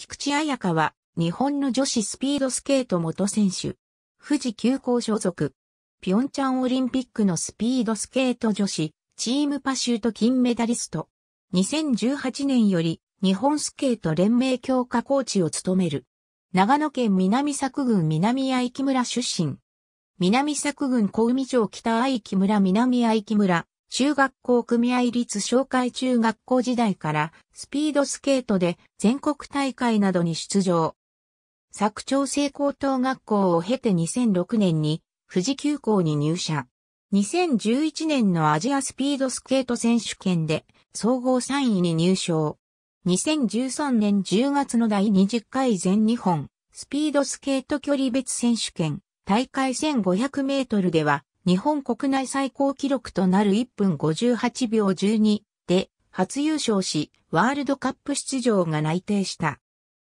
菊池彩香は、日本の女子スピードスケート元選手。富士急行所属。ピョンチャンオリンピックのスピードスケート女子、チームパシュート金メダリスト。2018年より、日本スケート連盟強化コーチを務める。長野県南作郡南相木村出身。南作郡小海町北相木村南相木村、中学校組合立紹介中学校時代からスピードスケートで全国大会などに出場。佐久長聖高等学校を経て2006年に富士急行に入社。2011年のアジアスピードスケート選手権で総合3位に入賞。2013年10月の第20回全日本スピードスケート距離別選手権大会1500メートルでは日本国内最高記録となる1分58秒12で初優勝し、ワールドカップ出場が内定した。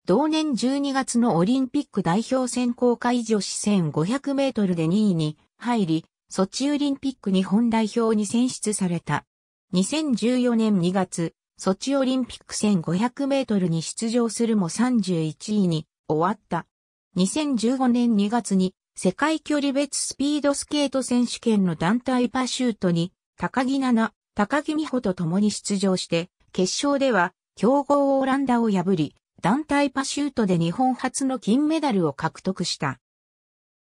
同年12月のオリンピック代表選考会女子1500メートルで2位に入り、ソチオリンピック日本代表に選出された。2014年2月、ソチオリンピック1500メートルに出場するも31位に終わった。2015年2月に世界距離別スピードスケート選手権の団体パシュートに、高木奈々、高木美穂と共に出場して、決勝では、強豪オランダを破り、団体パシュートで日本初の金メダルを獲得した。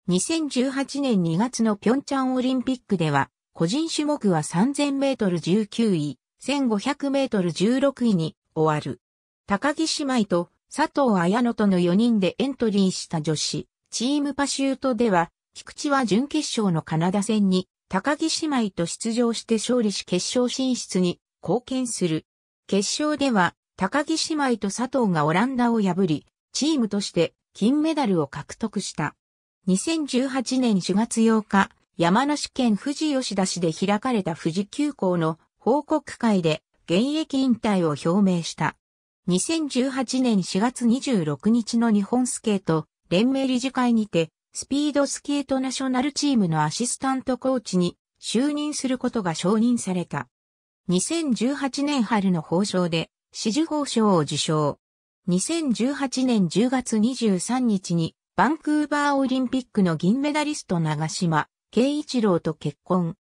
2018年2月のピョンチャンオリンピックでは、個人種目は3000メートル19位、1500メートル16位に終わる。高木姉妹と佐藤綾乃との4人でエントリーした女子チームパシュートでは、菊池は準決勝のカナダ戦に、高木姉妹と出場して勝利し決勝進出に貢献する。決勝では、高木姉妹と佐藤がオランダを破り、チームとして金メダルを獲得した。2018年4月8日、山梨県富士吉田市で開かれた富士急行の報告会で現役引退を表明した。2018年4月26日の日本スケート連盟理事会にて、スピードスケートナショナルチームのアシスタントコーチに就任することが承認された。2018年春の報奨で、紫綬褒章を受賞。2018年10月23日に、バンクーバーオリンピックの銀メダリスト長島慶一郎と結婚。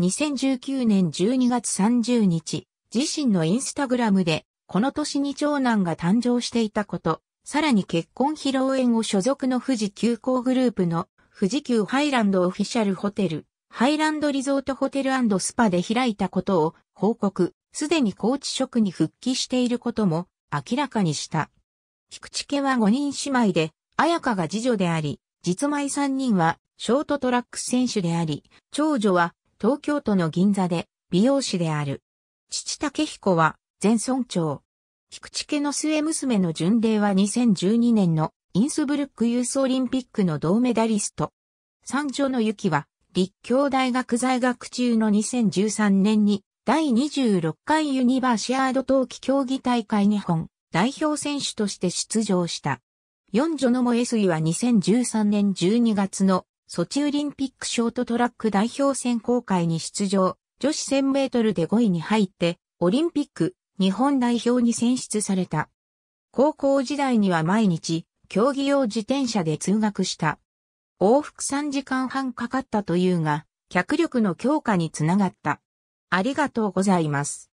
2019年12月30日、自身のインスタグラムで、この年に長男が誕生していたこと、さらに結婚披露宴後所属の富士急行グループの富士急ハイランドオフィシャルホテル、ハイランドリゾートホテルスパで開いたことを報告、すでに高知職に復帰していることも明らかにした。菊池家は5人姉妹で、綾香が次女であり、実米3人はショートトラック選手であり、長女は東京都の銀座で美容師である。父竹彦は前村長。菊池家の末娘の巡礼は2012年のインスブルックユースオリンピックの銅メダリスト。三女の雪は、立教大学在学中の2013年に、第26回ユニバーシアード冬季競技大会日本代表選手として出場した。四女の萌水は2013年12月のソチオリンピックショートトラック代表選考会に出場、女子1000メートルで5位に入って、オリンピック日本代表に選出された。高校時代には毎日、競技用自転車で通学した。往復3時間半かかったというが、脚力の強化につながった。ありがとうございます。